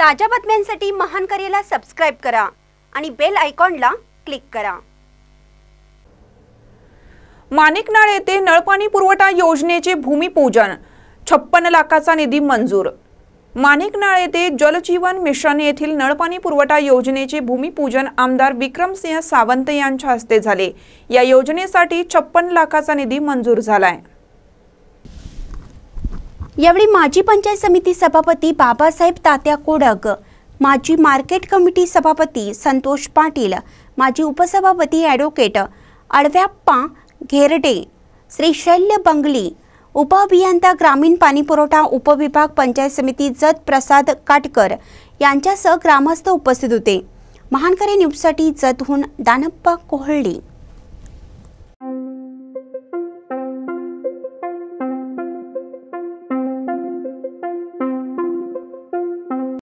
ताज्या बातम्यांसाठी महान करेला सबस्क्राइब करा आणि बेल आयकॉनला क्लिक करा माणिकनाळ येथे नळपाणी पुरवठा योजनेचे भूमिपूजन छप्पन लाखाचा निधी मंजूर माणिकनाळ येथे जलजीवन मिशन येथील नळपाणी पुरवठा योजनेचे भूमिपूजन आमदार विक्रमसिंह सावंत यांच्या हस्ते झाले या योजनेसाठी छप्पन लाखाचा निधी मंजूर झाला आहे यावेळी माजी पंचायत समिती सभापती बाबासाहेब तात्या कोडक माजी मार्केट कमिटी सभापती संतोष पाटील माजी उपसभापती ॲडव्होकेट अडव्याप्पा घेरडे श्री शैल्य बंगली उपअभियंता ग्रामीण पाणीपुरवठा उपविभाग पंचायत समिती जत प्रसाद काटकर यांच्यासह ग्रामस्थ उपस्थित होते महानकरे न्यूजसाठी जतहून दानप्पा कोहळी